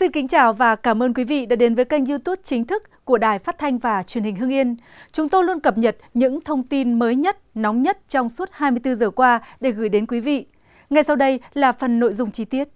Xin kính chào và cảm ơn quý vị đã đến với kênh YouTube chính thức của Đài Phát thanh và Truyền hình Hưng Yên. Chúng tôi luôn cập nhật những thông tin mới nhất, nóng nhất trong suốt 24 giờ qua để gửi đến quý vị. Ngay sau đây là phần nội dung chi tiết.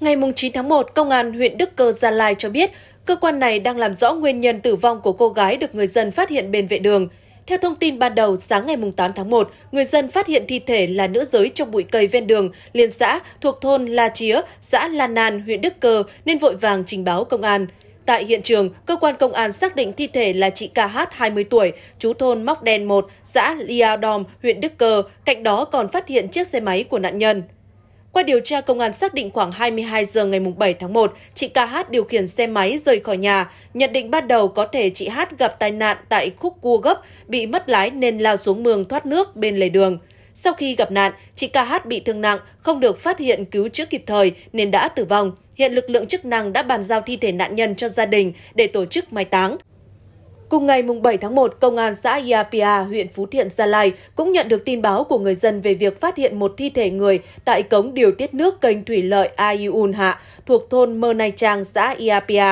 Ngày 9 tháng 1, Công an huyện Đức Cơ Gia Lai cho biết, cơ quan này đang làm rõ nguyên nhân tử vong của cô gái được người dân phát hiện bên vệ đường. Theo thông tin ban đầu, sáng ngày 8 tháng 1, người dân phát hiện thi thể là nữ giới trong bụi cây ven đường liên xã thuộc thôn La Chía, xã Lan Nàn, huyện Đức Cơ nên vội vàng trình báo công an. Tại hiện trường, cơ quan công an xác định thi thể là chị KH 20 tuổi, chú thôn Móc Đen 1, xã Đom, huyện Đức Cơ, cạnh đó còn phát hiện chiếc xe máy của nạn nhân. Qua điều tra, công an xác định khoảng 22 giờ ngày 7 tháng 1, chị KH điều khiển xe máy rời khỏi nhà. Nhận định ban đầu có thể chị H gặp tai nạn tại khúc cua gấp, bị mất lái nên lao xuống mương thoát nước bên lề đường. Sau khi gặp nạn, chị KH bị thương nặng, không được phát hiện cứu chữa kịp thời nên đã tử vong. Hiện lực lượng chức năng đã bàn giao thi thể nạn nhân cho gia đình để tổ chức mai táng. Cùng ngày 7 tháng 1, Công an xã Iapia, huyện Phú Thiện, Gia Lai cũng nhận được tin báo của người dân về việc phát hiện một thi thể người tại cống điều tiết nước kênh thủy lợi Aiun Hạ thuộc thôn Mơ Nai Trang, xã Iapia.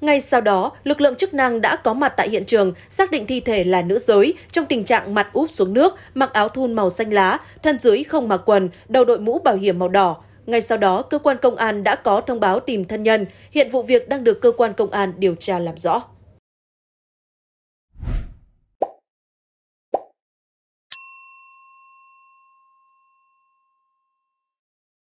Ngay sau đó, lực lượng chức năng đã có mặt tại hiện trường, xác định thi thể là nữ giới, trong tình trạng mặt úp xuống nước, mặc áo thun màu xanh lá, thân dưới không mặc quần, đầu đội mũ bảo hiểm màu đỏ. Ngay sau đó, cơ quan công an đã có thông báo tìm thân nhân. Hiện vụ việc đang được cơ quan công an điều tra làm rõ.